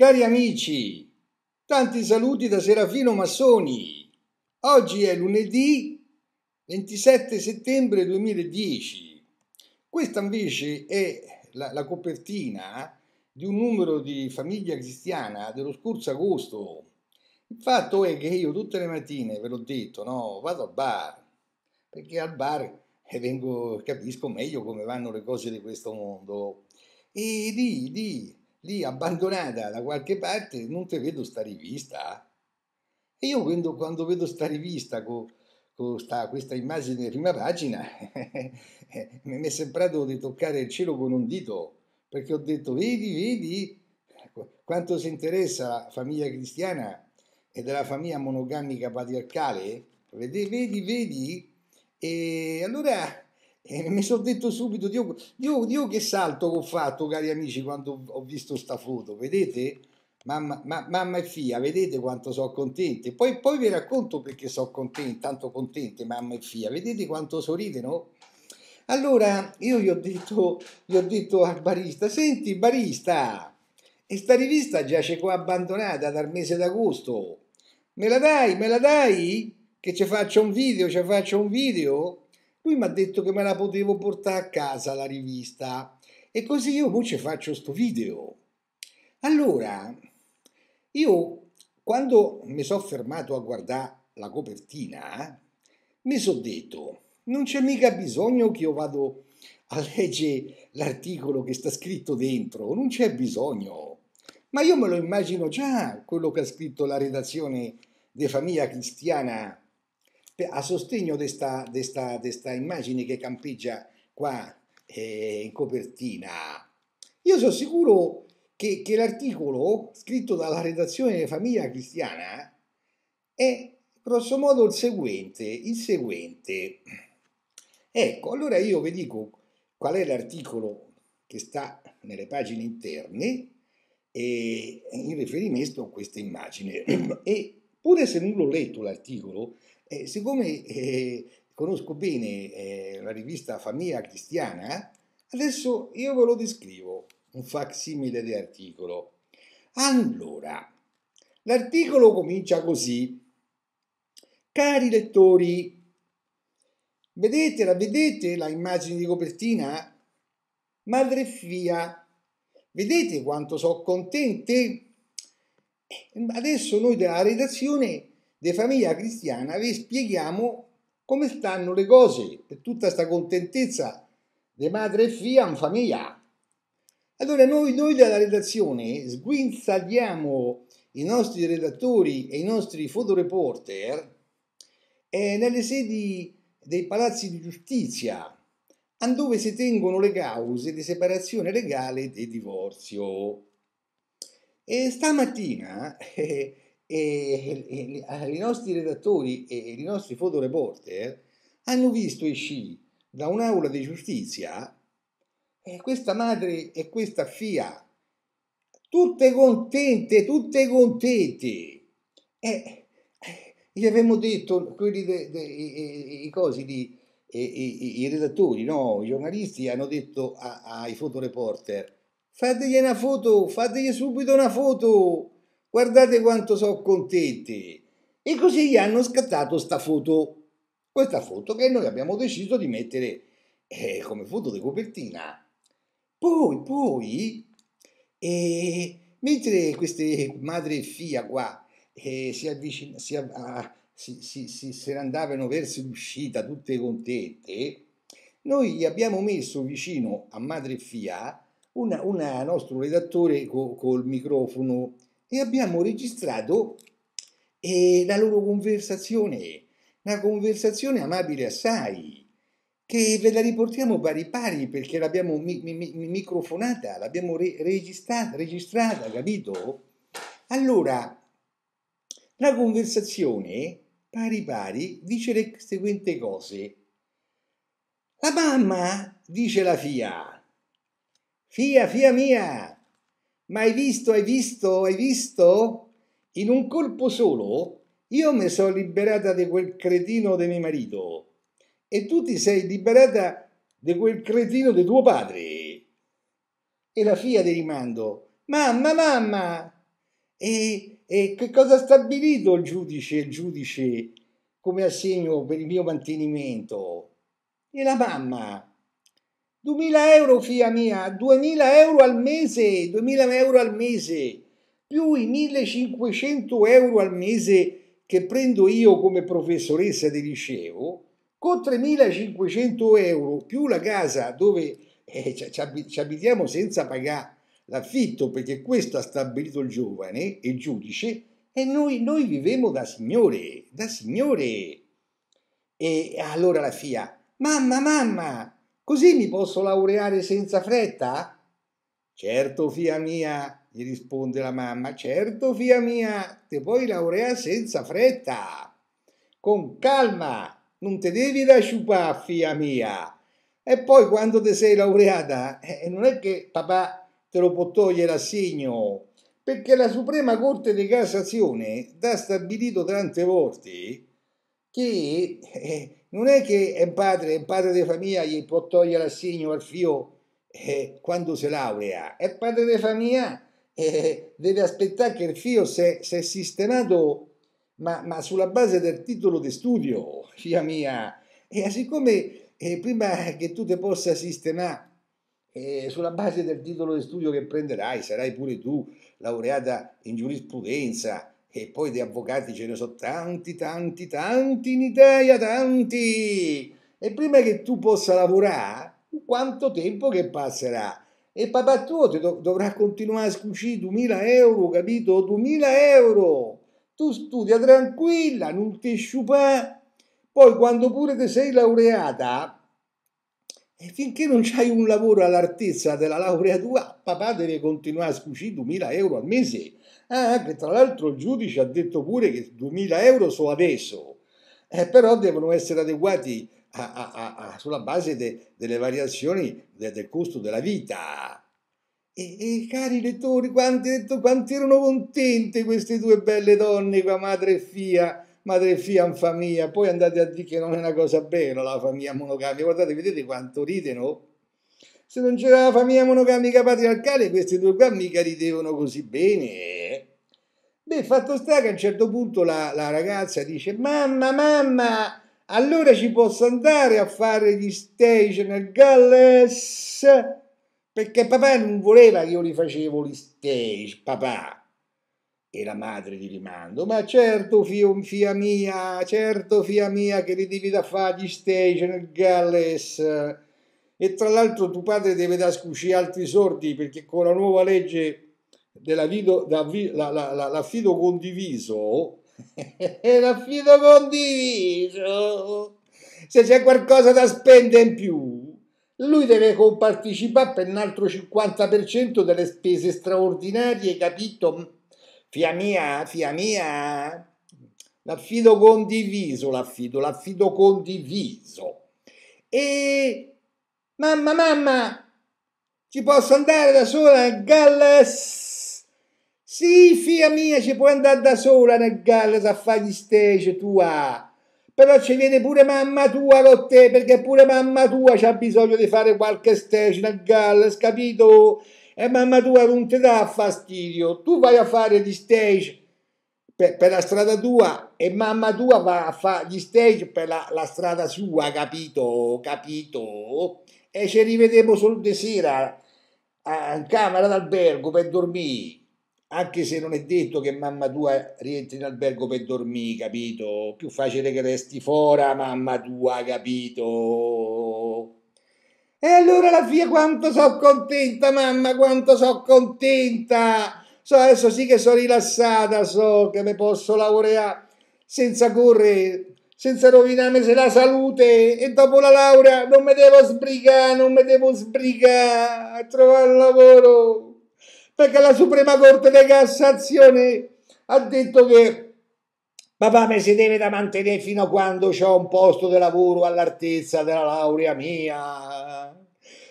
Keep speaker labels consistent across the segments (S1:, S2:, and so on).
S1: Cari amici, tanti saluti da Serafino Massoni. Oggi è lunedì 27 settembre 2010. Questa invece è la, la copertina di un numero di famiglia cristiana dello scorso agosto. Il fatto è che io tutte le mattine, ve l'ho detto, no, vado al bar, perché al bar eh, vengo, capisco meglio come vanno le cose di questo mondo. E lì, lì, lì abbandonata da qualche parte, non te vedo sta rivista. E io quando, quando vedo sta rivista con co questa immagine in prima pagina, mi è sembrato di toccare il cielo con un dito, perché ho detto, vedi, vedi, ecco, quanto si interessa la famiglia cristiana e della famiglia monogamica patriarcale, vedi, vedi, vedi. E allora e mi sono detto subito, Dio, Dio, Dio che salto che ho fatto, cari amici, quando ho visto sta foto, vedete? Mamma, ma, mamma, e figlia, vedete quanto sono contente. Poi, poi, vi racconto perché sono contente, tanto contente mamma e figlia, vedete quanto sorridono? Allora io gli ho detto, gli ho detto al barista, senti barista, e sta rivista giace qua abbandonata dal mese d'agosto, me la dai, me la dai? Che ci faccio un video, ci faccio un video? Lui mi ha detto che me la potevo portare a casa la rivista e così io poi ci faccio questo video. Allora, io quando mi sono fermato a guardare la copertina, mi sono detto, non c'è mica bisogno che io vado a leggere l'articolo che sta scritto dentro, non c'è bisogno. Ma io me lo immagino già quello che ha scritto la redazione di Famiglia Cristiana a sostegno di questa immagine che campeggia qua eh, in copertina. Io sono sicuro che, che l'articolo scritto dalla redazione Famiglia Cristiana è grossomodo il seguente, il seguente. Ecco, allora io vi dico qual è l'articolo che sta nelle pagine interne e eh, in riferimento a questa immagine e Pure se non l'ho letto l'articolo, eh, siccome eh, conosco bene eh, la rivista Famiglia Cristiana, adesso io ve lo descrivo, un facsimile di articolo. Allora, l'articolo comincia così. Cari lettori, Vedete, la vedete la immagine di copertina? Madre e figlia, vedete quanto sono contente? Adesso noi della redazione di Famiglia Cristiana vi spieghiamo come stanno le cose per tutta questa contentezza di madre e figlia in famiglia. Allora noi, noi della redazione sguinzagliamo i nostri redattori e i nostri fotoreporter eh, nelle sedi dei palazzi di giustizia, dove si tengono le cause di separazione legale e divorzio. E stamattina eh, eh, eh, i nostri redattori e i nostri fotoreporter hanno visto esci da un'aula di giustizia questa madre e questa fia, tutte contente, tutte contente. E gli avevamo detto, quelli de, de, i, i cosi di, i, i, i, redattori, no, i giornalisti hanno detto a, ai fotoreporter, fategli una foto, fategli subito una foto, guardate quanto sono contenti. E così gli hanno scattato questa foto, questa foto che noi abbiamo deciso di mettere eh, come foto di copertina. Poi, poi, eh, mentre queste madre e figlia qua eh, si avvicinavano, si, ah, si, si, si, se ne andavano verso l'uscita tutte contente, noi gli abbiamo messo vicino a madre e figlia una, una nostro redattore co, col microfono e abbiamo registrato eh, la loro conversazione, una conversazione amabile assai, che ve la riportiamo pari pari perché l'abbiamo mi, mi, mi, microfonata, l'abbiamo re, registrata, registrata, capito? Allora, la conversazione pari pari dice le seguenti cose. La mamma dice la figlia, Fia, fia mia! Ma hai visto, hai visto, hai visto? In un colpo solo io mi sono liberata di quel cretino di mio marito e tu ti sei liberata di quel cretino di tuo padre. E la figlia ti rimando, mamma, mamma! E, e che cosa ha stabilito il giudice, il giudice, come assegno per il mio mantenimento? E la mamma, 2000 euro, figlia mia, 2000 euro al mese, 2000 euro al mese, più i 1500 euro al mese che prendo io come professoressa di liceo, con 3500 euro più la casa dove eh, ci, ci abitiamo senza pagare l'affitto, perché questo ha stabilito il giovane, il giudice, e noi, noi viviamo da signore, da signore. E allora la FIA, mamma, mamma, Così mi posso laureare senza fretta? Certo, figlia mia, gli risponde la mamma, certo, figlia mia, te puoi laureare senza fretta. Con calma, non te devi rasciupare, figlia mia. E poi quando ti sei laureata, eh, non è che papà te lo può togliere a segno, perché la Suprema Corte di Cassazione ha stabilito tante volte che eh, non è che è padre, è padre di famiglia, gli può togliere l'assegno al fio eh, quando si laurea, è padre di famiglia, eh, deve aspettare che il fio si è sistemato ma, ma, sulla base del titolo di studio, figlia mia. E eh, siccome eh, prima che tu ti possa sistemare eh, sulla base del titolo di studio che prenderai, sarai pure tu laureata in giurisprudenza, e poi di avvocati ce ne sono tanti, tanti, tanti in Italia, tanti. E prima che tu possa lavorare, quanto tempo che passerà? E papà tuo ti dov dovrà continuare a scucire 2000 euro, capito? 2000 euro. Tu studia tranquilla, non ti sciupà. Poi quando pure ti sei laureata, e finché non hai un lavoro all'altezza della laurea tua, papà deve continuare a scucire 2000 euro al mese. Ah, che tra l'altro il giudice ha detto pure che 2000 euro sono adesso, eh, però devono essere adeguati a, a, a, sulla base de, delle variazioni de, del costo della vita. E, e cari lettori, quanti, quanti, erano contente queste due belle donne qua, madre e figlia, madre e figlia in famiglia, poi andate a dire che non è una cosa bella la famiglia monogamica, guardate, vedete quanto rideno? Se non c'era la famiglia monogamica patriarcale, questi due qua mica ridevano così bene. Beh, fatto sta che a un certo punto la, la ragazza dice, mamma, mamma, allora ci posso andare a fare gli stage nel Galles? Perché papà non voleva che io li facevo gli stage, papà e la madre di rimando, ma certo fio, fia mia, certo fia mia che li devi da fare gli stage nel Galles. E tra l'altro tuo padre deve da scucire altri sordi perché con la nuova legge dell'affido la, la, la, condiviso, l'affido eh, condiviso, se c'è qualcosa da spendere in più, lui deve comparticipare per un altro 50% delle spese straordinarie, capito? Fia mia, fia mia, l'affido condiviso, l'affido, l'affido condiviso. E mamma, mamma, ci posso andare da sola nel Galles? Sì, figlia mia, ci puoi andare da sola nel Galles a fare gli stage tua. Però ci viene pure mamma tua con te, perché pure mamma tua c'ha bisogno di fare qualche stage nel Galles, capito? e eh, mamma tua non ti dà fastidio, tu vai a fare gli stage per, per la strada tua e mamma tua va a fare gli stage per la, la, strada sua, capito? Capito? E ci rivedremo solo di sera a, in camera d'albergo per dormire, anche se non è detto che mamma tua rientri in albergo per dormire, capito? Più facile che resti fuori, mamma tua, capito? E allora la figlia quanto sono contenta, mamma, quanto sono contenta. So, adesso sì che sono rilassata, so che mi posso laureare senza correre, senza rovinarmi se la salute. E dopo la laurea non mi devo sbrigare, non mi devo sbrigare a trovare un lavoro. Perché la Suprema Corte di Cassazione ha detto che Papà mi si deve da mantenere fino a quando ho un posto di lavoro all'altezza della laurea mia.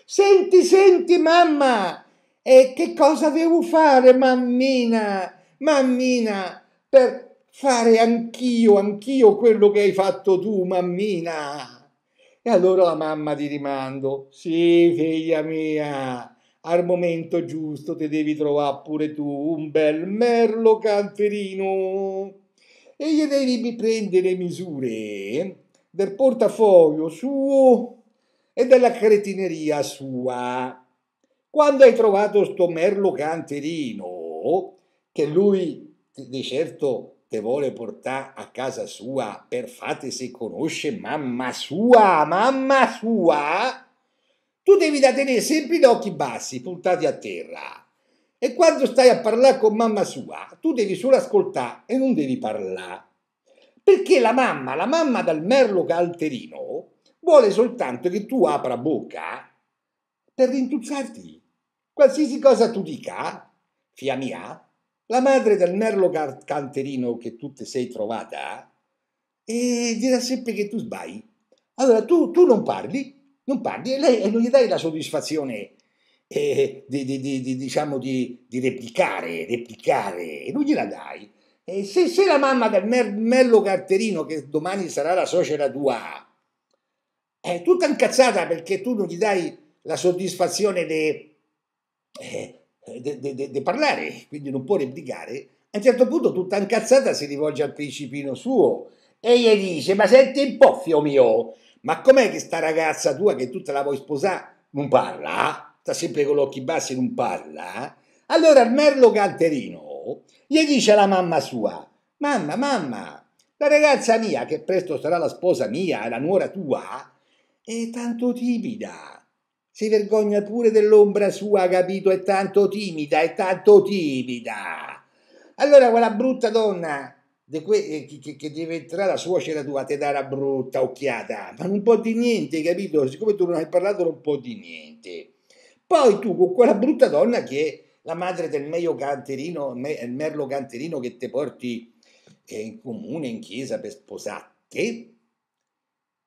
S1: Senti, senti, mamma! E che cosa devo fare, mammina? Mammina, per fare anch'io, anch'io quello che hai fatto tu, mammina. E allora la mamma ti rimando, sì, figlia mia, al momento giusto ti devi trovare pure tu un bel merlo canterino e egli devi prendere misure del portafoglio suo e della cretineria sua. Quando hai trovato sto merlo canterino, che lui di certo te vuole portare a casa sua per fate se conosce mamma sua, mamma sua, tu devi da tenere sempre gli occhi bassi, puntati a terra e quando stai a parlare con mamma sua, tu devi solo ascoltare e non devi parlare. Perché la mamma, la mamma dal merlo calterino, vuole soltanto che tu apra bocca per rintuzzarti. Qualsiasi cosa tu dica, fia mia, la madre del merlo calterino che tu ti sei trovata, e dirà sempre che tu sbagli. Allora tu, tu non parli, non parli e, lei, e non gli dai la soddisfazione eh, di, di, di, diciamo di, replicare, replicare, e non gliela dai. E se, se la mamma del Mer, Merlo Carterino, che domani sarà la suocera tua, è tutta incazzata perché tu non gli dai la soddisfazione di eh, parlare, quindi non può replicare, a un certo punto tutta incazzata si rivolge al principino suo e gli dice, ma senti un po', figlio mio, ma com'è che sta ragazza tua che tu te la vuoi sposare non parla? sta sempre con gli occhi bassi e non parla, eh? allora il merlo canterino gli dice alla mamma sua, mamma, mamma, la ragazza mia, che presto sarà la sposa mia, la nuora tua, è tanto timida. Si vergogna pure dell'ombra sua, capito? È tanto timida, è tanto timida. Allora quella brutta donna que eh, che, che entrare la suocera tua ti darà brutta occhiata, ma non può di niente, capito? Siccome tu non hai parlato non può di niente. Poi tu con quella brutta donna che è la madre del meio canterino, il merlo canterino che ti porti eh, in comune, in chiesa per sposarti,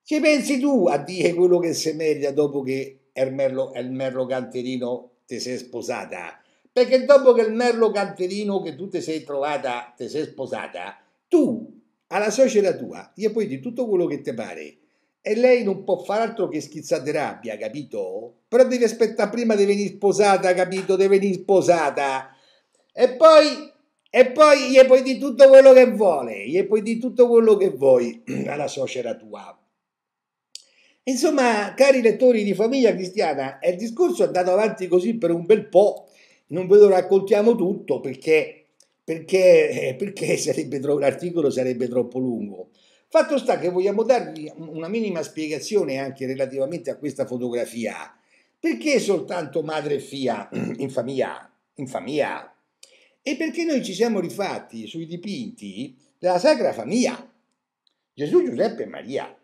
S1: ci pensi tu a dire quello che si merita dopo che il merlo, il merlo canterino ti sei sposata? Perché dopo che il merlo canterino che tu ti sei trovata, ti sei sposata, tu alla suocera tua gli puoi dire tutto quello che ti pare e lei non può far altro che schizzare di rabbia, capito? Però devi aspettare prima di venire sposata, capito? Di venire sposata. E poi, e poi gli puoi di tutto quello che vuole, gli puoi di tutto quello che vuoi alla suocera tua. Insomma, cari lettori di Famiglia Cristiana, il discorso è andato avanti così per un bel po', non ve lo raccontiamo tutto perché, perché, eh, perché sarebbe tro- l'articolo sarebbe troppo lungo. Fatto sta che vogliamo darvi una minima spiegazione anche relativamente a questa fotografia. Perché soltanto madre e figlia in famiglia? In famiglia. E perché noi ci siamo rifatti sui dipinti della Sacra Famiglia, Gesù, Giuseppe e Maria.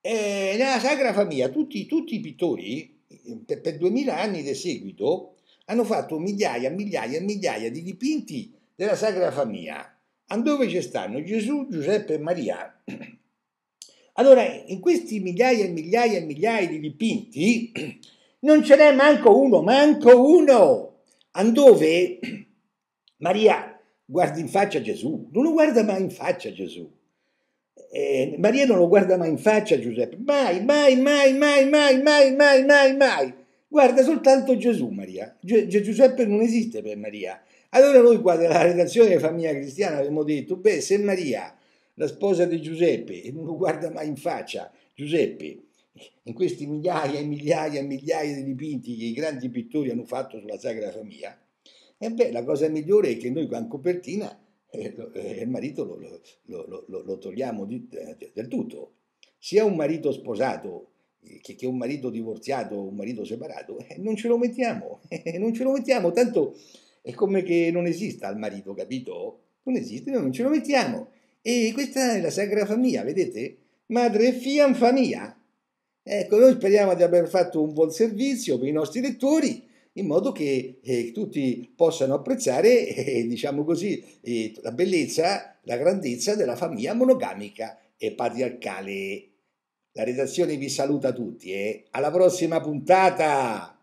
S1: E nella Sacra Famiglia tutti, tutti i pittori, ehm, per, per 2000 anni di seguito, hanno fatto migliaia, migliaia e migliaia di dipinti della Sacra Famiglia dove ci stanno Gesù, Giuseppe e Maria. Allora, in questi migliaia e migliaia e migliaia di dipinti non ce n'è manco uno, manco uno, dove Maria guarda in faccia Gesù, non lo guarda mai in faccia Gesù. Eh, Maria non lo guarda mai in faccia Giuseppe, mai, mai, mai, mai, mai, mai, mai, mai, mai. Guarda soltanto Gesù Maria. Gi Giuseppe non esiste per Maria. Allora noi qua della redazione di Famiglia Cristiana abbiamo detto, beh, se Maria, la sposa di Giuseppe, e non lo guarda mai in faccia, Giuseppe, in questi migliaia e migliaia e migliaia di dipinti che i grandi pittori hanno fatto sulla Sacra Famiglia, e beh, la cosa migliore è che noi qua in copertina eh, eh il marito lo, lo, lo, lo togliamo di, eh, del tutto. Sia un marito sposato eh, che, che, un marito divorziato, un marito separato, non ce lo mettiamo, non ce lo mettiamo, tanto è come che non esista il marito, capito? Non esiste, noi non ce lo mettiamo. E questa è la Sacra Famiglia, vedete? Madre e figlia famiglia. Ecco, noi speriamo di aver fatto un buon servizio per i nostri lettori, in modo che eh, tutti possano apprezzare, eh, diciamo così, eh, la bellezza, la grandezza della famiglia monogamica e patriarcale. La redazione vi saluta tutti e eh. alla prossima puntata!